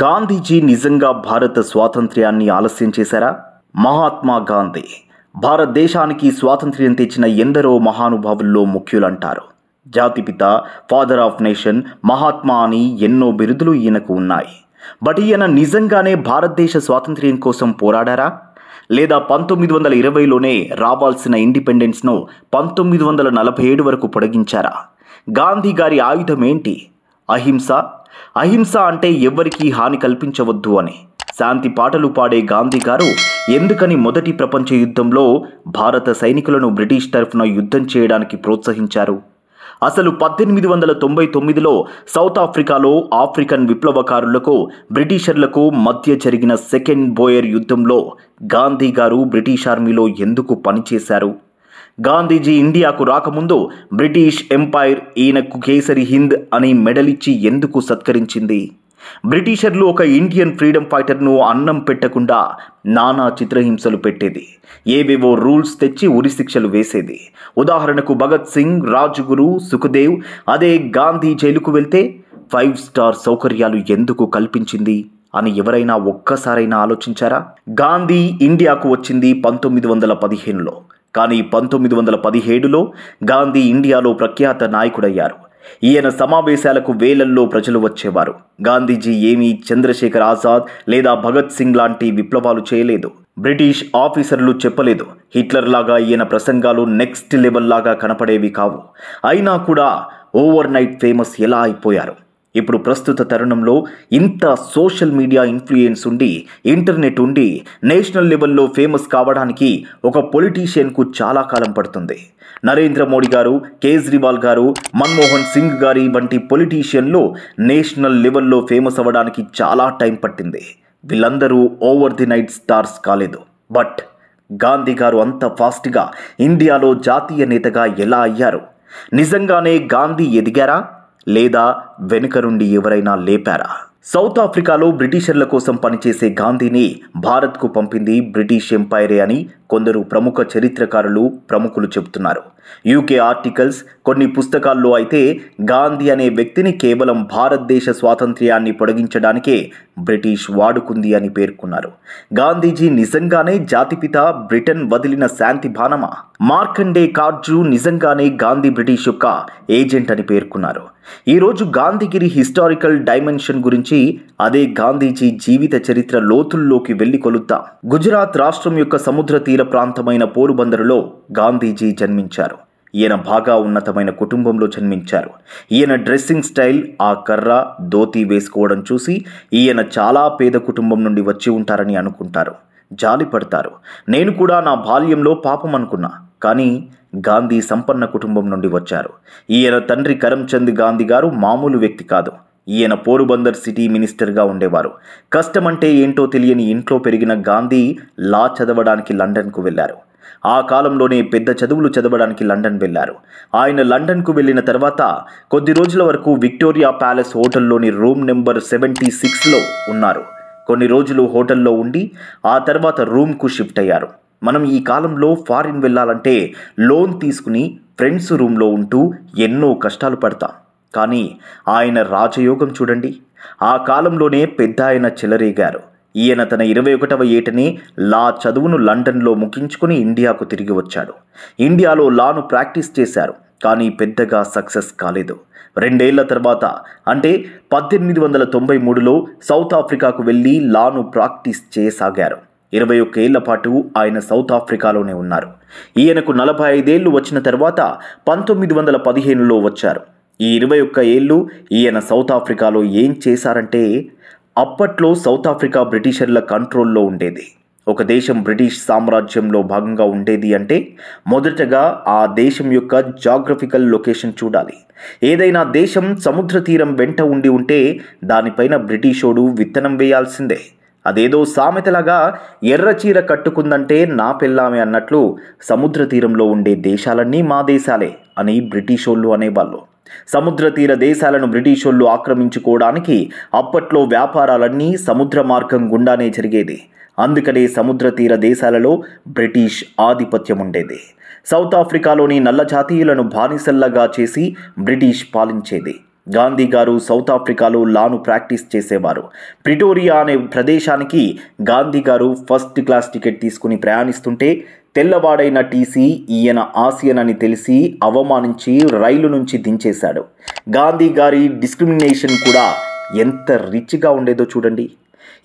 గాంధీజీ నిజంగా భారత స్వాతంత్ర్యాన్ని ఆలస్యం చేశారా మహాత్మా గాంధీ భారతదేశానికి స్వాతంత్ర్యం తెచ్చిన ఎందరో మహానుభావుల్లో ముఖ్యులంటారు జాతిపిత ఫాదర్ ఆఫ్ నేషన్ మహాత్మా అని ఎన్నో బిరుదులు ఈయనకు ఉన్నాయి బట్ ఈయన నిజంగానే భారతదేశ స్వాతంత్ర్యం కోసం పోరాడారా లేదా పంతొమ్మిది వందల ఇరవైలోనే రావాల్సిన ఇండిపెండెన్స్ను పంతొమ్మిది వందల నలభై ఏడు వరకు పొడిగించారా గాంధీ గారి ఆయుధం ఏంటి అహింస అహింస అంటే ఎవ్వరికీ హాని కల్పించవద్దు అని శాంతి పాటలు పాడే గాంధీ గారు ఎందుకని మొదటి ప్రపంచ యుద్ధంలో భారత సైనికులను బ్రిటిష్ తరఫున యుద్ధం చేయడానికి ప్రోత్సహించారు అసలు పద్దెనిమిది వందల తొంభై తొమ్మిదిలో సౌత్ ఆఫ్రికాలో ఆఫ్రికన్ విప్లవకారులకు బ్రిటిషర్లకు మధ్య జరిగిన సెకండ్ బోయర్ యుద్ధంలో గాంధీ గారు బ్రిటిష్ ఆర్మీలో ఎందుకు పనిచేశారు గాంధీజీ ఇండియాకు రాకముందు బ్రిటిష్ ఎంపైర్ ఈయనకు కేసరి హింద్ అని మెడలిచ్చి ఎందుకు సత్కరించింది బ్రిటిషర్లు ఒక ఇండియన్ ఫ్రీడమ్ ఫైటర్ను అన్నం పెట్టకుండా నానా చిత్రహింసలు పెట్టేది ఏవేవో రూల్స్ తెచ్చి ఉరిశిక్షలు వేసేది ఉదాహరణకు భగత్ సింగ్ రాజ్గురు సుఖదేవ్ అదే గాంధీ జైలుకు వెళ్తే ఫైవ్ స్టార్ సౌకర్యాలు ఎందుకు కల్పించింది అని ఎవరైనా ఒక్కసారైనా ఆలోచించారా గాంధీ ఇండియాకు వచ్చింది పంతొమ్మిది వందల పదిహేనులో కానీ పంతొమ్మిది వందల పదిహేడులో గాంధీ ఇండియాలో ప్రఖ్యాత నాయకుడయ్యారు ఈయన సమావేశాలకు వేలల్లో ప్రజలు వచ్చేవారు గాంధీజీ ఏమీ చంద్రశేఖర్ ఆజాద్ లేదా భగత్ సింగ్ లాంటి విప్లవాలు చేయలేదు బ్రిటిష్ ఆఫీసర్లు చెప్పలేదు హిట్లర్ లాగా ఈయన ప్రసంగాలు నెక్స్ట్ లెవెల్ లాగా కనపడేవి కావు అయినా కూడా ఓవర్ నైట్ ఫేమస్ ఎలా అయిపోయారు ఇప్పుడు ప్రస్తుత తరుణంలో ఇంత సోషల్ మీడియా ఇన్ఫ్లుయెన్స్ ఉండి ఇంటర్నెట్ ఉండి నేషనల్ లెవెల్లో ఫేమస్ కావడానికి ఒక పొలిటీషియన్కు చాలా కాలం పడుతుంది నరేంద్ర మోడీ గారు కేజ్రీవాల్ గారు మన్మోహన్ సింగ్ గారి వంటి పొలిటీషియన్లు నేషనల్ లెవెల్లో ఫేమస్ అవ్వడానికి చాలా టైం పట్టింది వీళ్ళందరూ ఓవర్ ది నైట్ స్టార్స్ కాలేదు బట్ గాంధీ గారు అంత ఫాస్ట్గా ఇండియాలో జాతీయ నేతగా ఎలా అయ్యారు నిజంగానే గాంధీ ఎదిగారా లేదా వెనుక నుండి ఎవరైనా లేపారా సౌత్ ఆఫ్రికాలో బ్రిటిషర్ల కోసం పనిచేసే గాంధీని భారత్కు పంపింది బ్రిటిష్ ఎంపైరే అని కొందరు ప్రముఖ చరిత్రకారులు ప్రముఖులు చెబుతున్నారు యూకే ఆర్టికల్స్ కొన్ని పుస్తకాల్లో అయితే గాంధీ అనే వ్యక్తిని కేవలం భారతదేశ స్వాతంత్ర్యాన్ని పొడిగించడానికే బ్రిటిష్ వాడుకుంది అని పేర్కొన్నారు గాంధీజీ నిజంగానే జాతిపిత బ్రిటన్ వదిలిన శాంతి భానమా మార్కండే కార్జు నిజంగానే గాంధీ బ్రిటిష్ యొక్క ఏజెంట్ అని పేర్కొన్నారు ఈరోజు గాంధీగిరి హిస్టారికల్ డైమెన్షన్ గురించి అదే గాంధీజీ జీవిత చరిత్ర లోతుల్లోకి వెళ్ళి కొలుద్దాం గుజరాత్ రాష్ట్రం యొక్క సముద్ర తీర ప్రాంతమైన పోరుబందరులో గాంధీజీ జన్మించారు ఈయన బాగా ఉన్నతమైన కుటుంబంలో జన్మించారు ఈయన డ్రెస్సింగ్ స్టైల్ ఆ కర్ర ధోతి వేసుకోవడం చూసి ఈయన చాలా పేద కుటుంబం నుండి వచ్చి ఉంటారని అనుకుంటారు జాలి పడతారు నేను కూడా నా బాల్యంలో పాపం అనుకున్నా కానీ గాంధీ సంపన్న కుటుంబం నుండి వచ్చారు ఈయన తండ్రి కరంచంద్ గాంధీ గారు మామూలు వ్యక్తి కాదు ఈయన పోరుబందర్ సిటీ మినిస్టర్గా ఉండేవారు కష్టమంటే ఏంటో తెలియని ఇంట్లో పెరిగిన గాంధీ లా చదవడానికి లండన్కు వెళ్ళారు ఆ కాలంలోనే పెద్ద చదువులు చదవడానికి లండన్ వెళ్ళారు ఆయన లండన్కు వెళ్ళిన తర్వాత కొద్ది రోజుల వరకు విక్టోరియా ప్యాలెస్ హోటల్లోని రూమ్ నెంబర్ సెవెంటీ సిక్స్లో ఉన్నారు కొన్ని రోజులు హోటల్లో ఉండి ఆ తర్వాత రూమ్కు షిఫ్ట్ అయ్యారు మనం ఈ కాలంలో ఫారిన్ వెళ్ళాలంటే లోన్ తీసుకుని ఫ్రెండ్స్ రూమ్లో ఉంటూ ఎన్నో కష్టాలు పడతాం కానీ ఆయన రాజయోగం చూడండి ఆ కాలంలోనే పెద్ద ఆయన చెలరేగారు ఈయన తన ఇరవై ఒకటవ ఏటనే లా చదువును లండన్లో ముగించుకుని ఇండియాకు తిరిగి వచ్చాడు ఇండియాలో లాను ప్రాక్టీస్ చేశారు కానీ పెద్దగా సక్సెస్ కాలేదు రెండేళ్ల తర్వాత అంటే పద్దెనిమిది వందల తొంభై మూడులో సౌత్ ఆఫ్రికాకు వెళ్ళి లాను ప్రాక్టీస్ చేయసాగారు ఇరవై ఒక్క ఏళ్ల పాటు ఆయన సౌత్ ఆఫ్రికాలోనే ఉన్నారు ఈయనకు నలభై ఐదేళ్లు వచ్చిన తర్వాత పంతొమ్మిది వందల పదిహేనులో వచ్చారు ఈ ఇరవై ఒక్క ఏళ్ళు ఈయన సౌత్ ఆఫ్రికాలో ఏం చేశారంటే అప్పట్లో సౌత్ ఆఫ్రికా బ్రిటిషర్ల కంట్రోల్లో ఉండేది ఒక దేశం బ్రిటిష్ సామ్రాజ్యంలో భాగంగా ఉండేది అంటే మొదటగా ఆ దేశం యొక్క జాగ్రఫికల్ లొకేషన్ చూడాలి ఏదైనా దేశం సముద్ర తీరం వెంట ఉండి ఉంటే దానిపైన బ్రిటిషోడు విత్తనం వేయాల్సిందే అదేదో సామెతలాగా ఎర్రచీర కట్టుకుందంటే నా పెళ్ళామే అన్నట్లు సముద్ర తీరంలో ఉండే దేశాలన్నీ మా దేశాలే అని బ్రిటిషోళ్ళు అనేవాళ్ళు సముద్ర తీర దేశాలను బ్రిటిషోళ్ళు ఆక్రమించుకోవడానికి అప్పట్లో వ్యాపారాలన్నీ సముద్ర మార్గం గుండానే జరిగేది అందుకనే సముద్ర తీర దేశాలలో బ్రిటిష్ ఆధిపత్యం ఉండేది సౌత్ ఆఫ్రికాలోని నల్ల జాతీయులను బానిసల్లగా చేసి బ్రిటిష్ పాలించేది గాంధీ గారు సౌత్ ఆఫ్రికాలో లాను ప్రాక్టీస్ చేసేవారు ప్రిటోరియా అనే ప్రదేశానికి గాంధీ గారు ఫస్ట్ క్లాస్ టికెట్ తీసుకుని ప్రయాణిస్తుంటే తెల్లవాడైన టీసీ ఈయన ఆసియన్ అని తెలిసి అవమానించి రైలు నుంచి దించేశాడు గాంధీ గారి డిస్క్రిమినేషన్ కూడా ఎంత రిచ్గా ఉండేదో చూడండి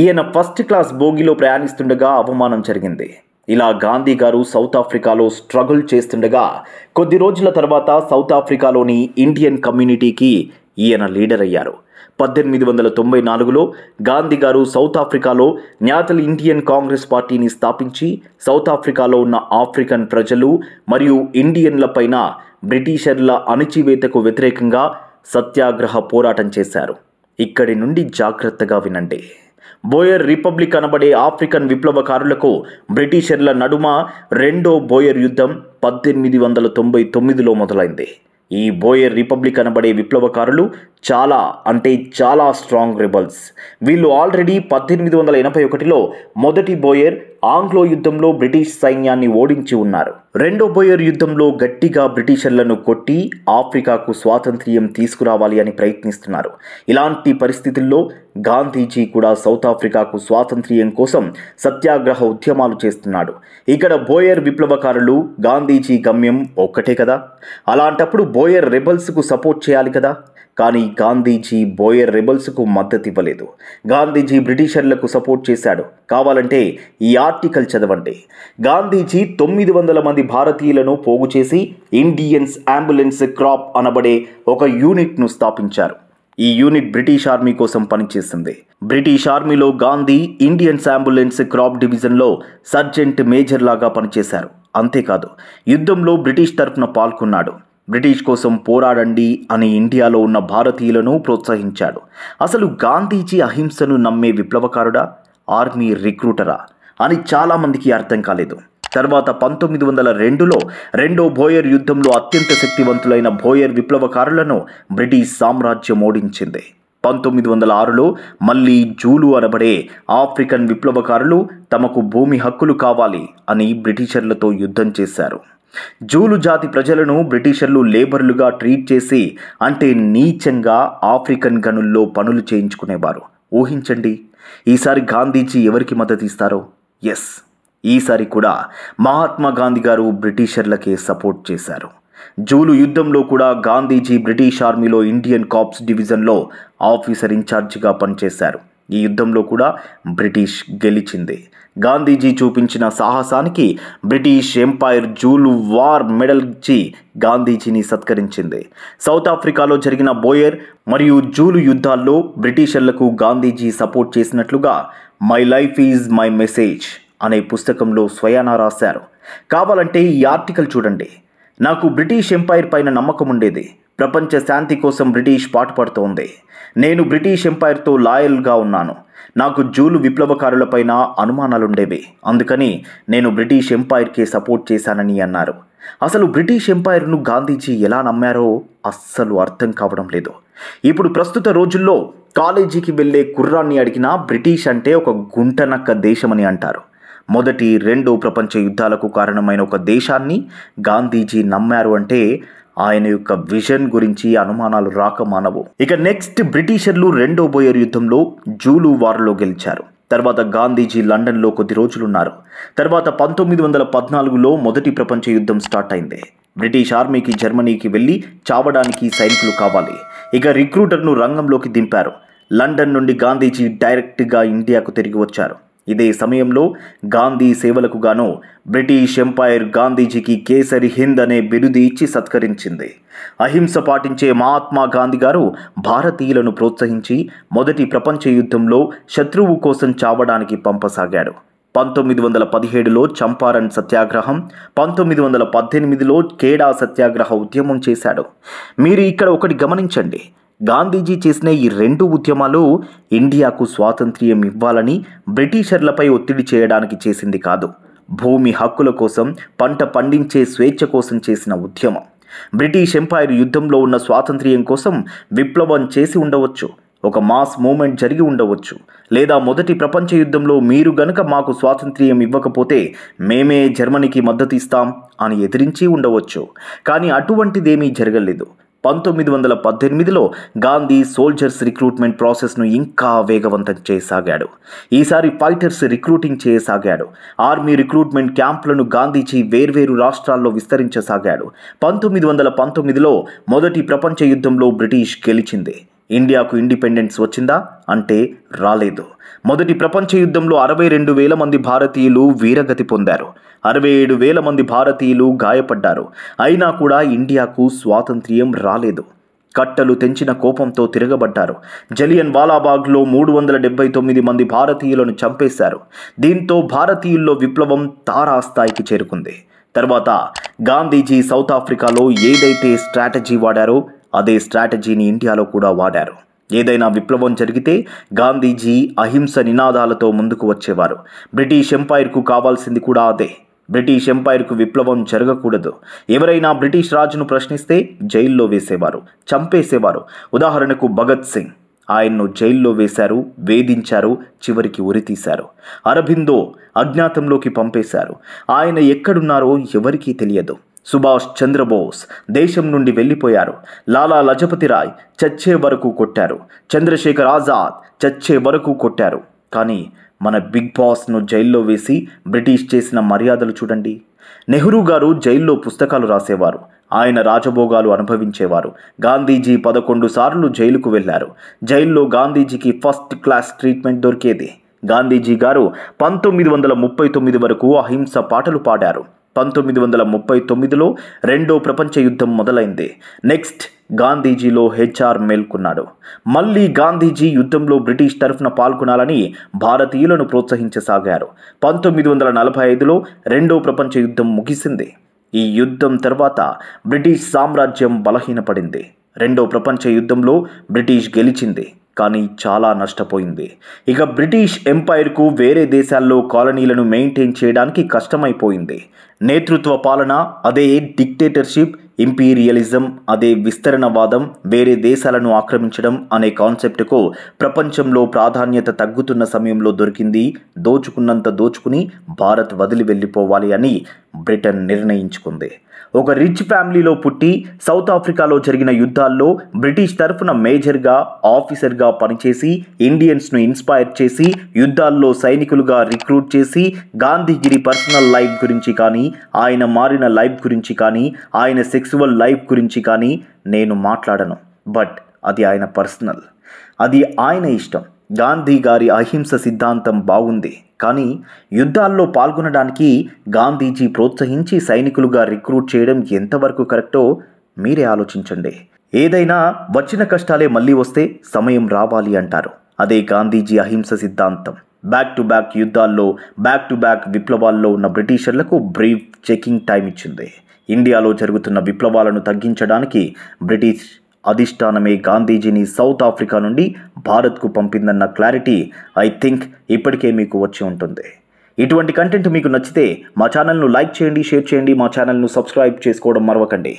ఈయన ఫస్ట్ క్లాస్ బోగిలో ప్రయాణిస్తుండగా అవమానం జరిగింది ఇలా గాంధీ గారు సౌత్ ఆఫ్రికాలో స్ట్రగుల్ చేస్తుండగా కొద్ది రోజుల తర్వాత సౌత్ ఆఫ్రికాలోని ఇండియన్ కమ్యూనిటీకి ఈయన లీడర్ అయ్యారు పద్దెనిమిది వందల తొంభై నాలుగులో గాంధీ గారు సౌత్ ఆఫ్రికాలో న్యాతల్ ఇండియన్ కాంగ్రెస్ పార్టీని స్థాపించి సౌత్ ఆఫ్రికాలో ఉన్న ఆఫ్రికన్ ప్రజలు మరియు ఇండియన్లపైన బ్రిటిషర్ల అణిచివేతకు వ్యతిరేకంగా సత్యాగ్రహ పోరాటం చేశారు ఇక్కడి నుండి జాగ్రత్తగా వినండి బోయర్ రిపబ్లిక్ అనబడే ఆఫ్రికన్ విప్లవకారులకు బ్రిటిషర్ల నడుమ రెండో బోయర్ యుద్ధం పద్దెనిమిది వందల తొంభై తొమ్మిదిలో మొదలైంది ఈ బోయర్ రిపబ్లిక్ అనబడే విప్లవకారులు చాలా అంటే చాలా స్ట్రాంగ్ రిబల్స్ వీళ్ళు ఆల్రెడీ పద్దెనిమిది వందల ఎనభై ఒకటిలో మొదటి బోయర్ ఆంగ్లో యుద్ధంలో బ్రిటిష్ సైన్యాన్ని ఓడించి ఉన్నారు రెండో బోయర్ యుద్ధంలో గట్టిగా బ్రిటిషర్లను కొట్టి ఆఫ్రికాకు స్వాతంత్ర్యం తీసుకురావాలి అని ప్రయత్నిస్తున్నారు ఇలాంటి పరిస్థితుల్లో గాంధీజీ కూడా సౌత్ ఆఫ్రికాకు స్వాతంత్ర్యం కోసం సత్యాగ్రహ ఉద్యమాలు చేస్తున్నాడు ఇక్కడ బోయర్ విప్లవకారులు గాంధీజీ గమ్యం ఒక్కటే కదా అలాంటప్పుడు బోయర్ రెబల్స్కు సపోర్ట్ చేయాలి కదా కానీ గాంధీజీ బోయర్ రెబల్స్కు మద్దతు ఇవ్వలేదు గాంధీజీ బ్రిటిషర్లకు సపోర్ట్ చేశాడు కావాలంటే ఈ ఆర్టికల్ చదవండి గాంధీజీ తొమ్మిది వందల మంది భారతీయులను పోగు చేసి ఇండియన్స్ అంబులెన్స్ క్రాప్ అనబడే ఒక యూనిట్ను స్థాపించారు ఈ యూనిట్ బ్రిటిష్ ఆర్మీ కోసం పనిచేసింది బ్రిటిష్ ఆర్మీలో గాంధీ ఇండియన్స్ అంబులెన్స్ క్రాప్ డివిజన్లో సర్జెంట్ మేజర్ లాగా పనిచేశారు అంతేకాదు యుద్ధంలో బ్రిటిష్ తరఫున పాల్గొన్నాడు బ్రిటిష్ కోసం పోరాడండి అని ఇండియాలో ఉన్న భారతీయులను ప్రోత్సహించాడు అసలు గాంధీజీ అహింసను నమ్మే విప్లవకారుడా ఆర్మీ రిక్రూటరా అని చాలామందికి అర్థం కాలేదు తర్వాత పంతొమ్మిది వందల రెండులో రెండో భోయర్ యుద్ధంలో అత్యంత శక్తివంతులైన భోయర్ విప్లవకారులను బ్రిటిష్ సామ్రాజ్యం ఓడించింది పంతొమ్మిది వందల ఆరులో మళ్ళీ జూలు అనబడే ఆఫ్రికన్ విప్లవకారులు తమకు భూమి హక్కులు కావాలి అని బ్రిటిషర్లతో యుద్ధం చేశారు జూలు జాతి ప్రజలను బ్రిటిషర్లు లేబర్లుగా ట్రీట్ చేసి అంటే నీచంగా ఆఫ్రికన్ గనుల్లో పనులు చేయించుకునేవారు ఊహించండి ఈసారి గాంధీజీ ఎవరికి మద్దతు ఇస్తారో ఎస్ ఈసారి కూడా మహాత్మా గాంధీ గారు బ్రిటిషర్లకే సపోర్ట్ చేశారు జూలు యుద్ధంలో కూడా గాంధీజీ బ్రిటిష్ ఆర్మీలో ఇండియన్ కాప్స్ డివిజన్లో ఆఫీసర్ ఇన్ఛార్జిగా పనిచేశారు ఈ యుద్ధంలో కూడా బ్రిటిష్ గెలిచింది గాంధీజీ చూపించిన సాహసానికి British Empire Zulu war medal ఇచ్చి గాంధీజీని సత్కరించింది సౌత్ ఆఫ్రికాలో జరిగిన బోయర్ మరియు జూలు యుద్ధాల్లో బ్రిటిషర్లకు గాంధీజీ సపోర్ట్ చేసినట్లుగా my life is my message అనే పుస్తకంలో స్వయానా రాశారు కావాలంటే ఈ ఆర్టికల్ చూడండి నాకు బ్రిటిష్ ఎంపైర్ పైన నమ్మకం ఉండేది ప్రపంచ శాంతి కోసం బ్రిటిష్ పాటుపడుతోంది నేను బ్రిటిష్ ఎంపైర్తో లాయల్గా ఉన్నాను నాకు జూలు విప్లవకారులపైన అనుమానాలుండేవి అందుకని నేను బ్రిటిష్ ఎంపైర్కే సపోర్ట్ చేశానని అన్నారు అసలు బ్రిటిష్ ఎంపైర్ను గాంధీజీ ఎలా నమ్మారో అస్సలు అర్థం కావడం లేదు ఇప్పుడు ప్రస్తుత రోజుల్లో కాలేజీకి వెళ్ళే కుర్రాన్ని అడిగినా బ్రిటిష్ అంటే ఒక గుంటనక్క దేశమని అంటారు మొదటి రెండో ప్రపంచ యుద్ధాలకు కారణమైన ఒక దేశాన్ని గాంధీజీ నమ్మారు అంటే ఆయన యొక్క విజన్ గురించి అనుమానాలు రాక మానవు ఇక నెక్స్ట్ బ్రిటిషర్లు రెండో బోయర్ యుద్ధంలో జూలు వార్లో గెలిచారు తర్వాత గాంధీజీ లండన్లో కొద్ది రోజులున్నారు తర్వాత పంతొమ్మిది వందల పద్నాలుగులో మొదటి ప్రపంచ యుద్ధం స్టార్ట్ అయింది బ్రిటిష్ ఆర్మీకి జర్మనీకి వెళ్ళి చావడానికి సైనికులు కావాలి ఇక రిక్రూటర్ను రంగంలోకి దింపారు లండన్ నుండి గాంధీజీ డైరెక్ట్గా ఇండియాకు తిరిగి వచ్చారు ఇదే సమయంలో గాంధీ సేవలకు గాను బ్రిటిష్ ఎంపైర్ గాంధీజీకి కేసరి హింద్ అనే బిరుది ఇచ్చి సత్కరించింది అహింస పాటించే మహాత్మా గాంధీ గారు భారతీయులను ప్రోత్సహించి మొదటి ప్రపంచ యుద్ధంలో శత్రువు కోసం చావడానికి పంపసాగాడు పంతొమ్మిది వందల పదిహేడులో చంపారణ్ సత్యాగ్రహం పంతొమ్మిది వందల పద్దెనిమిదిలో కేడా సత్యాగ్రహ ఉద్యమం చేశాడు మీరు ఇక్కడ ఒకటి గమనించండి గాంధీజీ చేసిన ఈ రెండు ఉద్యమాలు ఇండియాకు స్వాతంత్ర్యం ఇవ్వాలని బ్రిటిషర్లపై ఒత్తిడి చేయడానికి చేసింది కాదు భూమి హక్కుల కోసం పంట పండించే స్వేచ్ఛ కోసం చేసిన ఉద్యమం బ్రిటిష్ ఎంపైర్ యుద్ధంలో ఉన్న స్వాతంత్ర్యం కోసం విప్లవం చేసి ఉండవచ్చు ఒక మాస్ మూమెంట్ జరిగి ఉండవచ్చు లేదా మొదటి ప్రపంచ యుద్ధంలో మీరు గనుక మాకు స్వాతంత్ర్యం ఇవ్వకపోతే మేమే జర్మనీకి మద్దతు ఇస్తాం అని ఎదిరించి ఉండవచ్చు కానీ అటువంటిదేమీ జరగలేదు పంతొమ్మిది వందల పద్దెనిమిదిలో గాంధీ సోల్జర్స్ రిక్రూట్మెంట్ ప్రాసెస్ను ఇంకా వేగవంతం చేయసాగాడు ఈసారి ఫైటర్స్ రిక్రూటింగ్ చేయసాగాడు ఆర్మీ రిక్రూట్మెంట్ క్యాంపులను గాంధీజీ వేర్వేరు రాష్ట్రాల్లో విస్తరించసాగాడు పంతొమ్మిది వందల పంతొమ్మిదిలో మొదటి ప్రపంచ యుద్ధంలో బ్రిటిష్ గెలిచింది ఇండియాకు ఇండిపెండెన్స్ వచ్చిందా అంటే రాలేదు మొదటి ప్రపంచ యుద్ధంలో అరవై రెండు వేల మంది భారతీయులు వీరగతి పొందారు అరవై ఏడు వేల మంది భారతీయులు గాయపడ్డారు అయినా కూడా ఇండియాకు స్వాతంత్ర్యం రాలేదు కట్టలు తెంచిన కోపంతో తిరగబడ్డారు జలియన్ వాలాబాగ్లో మూడు వందల డెబ్బై తొమ్మిది మంది భారతీయులను చంపేశారు దీంతో భారతీయుల్లో విప్లవం తారాస్థాయికి చేరుకుంది తర్వాత గాంధీజీ సౌత్ ఆఫ్రికాలో ఏదైతే స్ట్రాటజీ వాడారో అదే స్ట్రాటజీని ఇండియాలో కూడా వాడారు ఏదైనా విప్లవం జరిగితే గాంధీజీ అహింస నినాదాలతో ముందుకు వచ్చేవారు బ్రిటిష్ ఎంపైర్కు కావాల్సింది కూడా అదే బ్రిటిష్ ఎంపైర్కు విప్లవం జరగకూడదు ఎవరైనా బ్రిటిష్ రాజును ప్రశ్నిస్తే జైల్లో వేసేవారు చంపేసేవారు ఉదాహరణకు భగత్ సింగ్ ఆయన్ను జైల్లో వేశారు వేధించారు చివరికి ఉరితీశారు అరబిందో అజ్ఞాతంలోకి పంపేశారు ఆయన ఎక్కడున్నారో ఎవరికీ తెలియదు సుభాష్ చంద్రబోస్ దేశం నుండి వెళ్ళిపోయారు లాలా లజపతి రాయ్ చచ్చే వరకు కొట్టారు చంద్రశేఖర్ ఆజాద్ చచ్చే వరకు కొట్టారు కానీ మన బిగ్ బాస్ను జైల్లో వేసి బ్రిటిష్ చేసిన మర్యాదలు చూడండి నెహ్రూ గారు జైల్లో పుస్తకాలు రాసేవారు ఆయన రాజభోగాలు అనుభవించేవారు గాంధీజీ పదకొండు సార్లు జైలుకు వెళ్ళారు జైల్లో గాంధీజీకి ఫస్ట్ క్లాస్ ట్రీట్మెంట్ దొరికేది గాంధీజీ గారు పంతొమ్మిది వందల ముప్పై తొమ్మిది వరకు అహింస పాటలు పాడారు పంతొమ్మిది వందల ముప్పై తొమ్మిదిలో రెండో ప్రపంచ యుద్ధం మొదలైంది నెక్స్ట్ గాంధీజీలో హెచ్ఆర్ మేల్కొన్నాడు మళ్ళీ గాంధీజీ యుద్ధంలో బ్రిటిష్ తరఫున పాల్గొనాలని భారతీయులను ప్రోత్సహించసాగారు పంతొమ్మిది వందల నలభై ఐదులో రెండో ప్రపంచ యుద్ధం ముగిసింది ఈ యుద్ధం తర్వాత బ్రిటిష్ సామ్రాజ్యం బలహీనపడింది రెండో ప్రపంచ యుద్ధంలో బ్రిటిష్ గెలిచింది కానీ చాలా నష్టపోయింది ఇక బ్రిటిష్ ఎంపైర్కు వేరే దేశాల్లో కాలనీలను మెయింటైన్ చేయడానికి కష్టమైపోయింది నేతృత్వ పాలన అదే డిక్టేటర్షిప్ ఇంపీరియలిజం అదే విస్తరణవాదం వేరే దేశాలను ఆక్రమించడం అనే కాన్సెప్ట్కు ప్రపంచంలో ప్రాధాన్యత తగ్గుతున్న సమయంలో దొరికింది దోచుకున్నంత దోచుకుని భారత్ వదిలి వెళ్ళిపోవాలి అని బ్రిటన్ నిర్ణయించుకుంది ఒక రిచ్ ఫ్యామిలీలో పుట్టి సౌత్ ఆఫ్రికాలో జరిగిన యుద్ధాల్లో బ్రిటిష్ తరఫున మేజర్గా ఆఫీసర్గా పనిచేసి ఇండియన్స్ను ఇన్స్పైర్ చేసి యుద్ధాల్లో సైనికులుగా రిక్రూట్ చేసి గాంధీగిరి పర్సనల్ లైఫ్ గురించి కానీ ఆయన మారిన లైఫ్ గురించి కానీ ఆయన సెక్సువల్ లైఫ్ గురించి కానీ నేను మాట్లాడను బట్ అది ఆయన పర్సనల్ అది ఆయన ఇష్టం గాంధీ గారి అహింస సిద్ధాంతం బాగుంది కానీ యుద్ధాల్లో పాల్గొనడానికి గాంధీజీ ప్రోత్సహించి సైనికులుగా రిక్రూట్ చేయడం ఎంతవరకు కరెక్టో మీరే ఆలోచించండి ఏదైనా వచ్చిన కష్టాలే మళ్ళీ వస్తే సమయం రావాలి అంటారు అదే గాంధీజీ అహింస సిద్ధాంతం బ్యాక్ టు బ్యాక్ యుద్ధాల్లో బ్యాక్ టు బ్యాక్ విప్లవాల్లో ఉన్న బ్రిటిషర్లకు బ్రీఫ్ చెకింగ్ టైం ఇచ్చింది ఇండియాలో జరుగుతున్న విప్లవాలను తగ్గించడానికి బ్రిటిష్ అధిష్టానమే గాంధీజీని సౌత్ ఆఫ్రికా నుండి భారత్కు పంపిందన్న క్లారిటీ ఐ థింక్ ఇప్పటికే మీకు వచ్చి ఉంటుంది ఇటువంటి కంటెంట్ మీకు నచ్చితే మా ఛానల్ను లైక్ చేయండి షేర్ చేయండి మా ఛానల్ను సబ్స్క్రైబ్ చేసుకోవడం మరవకండి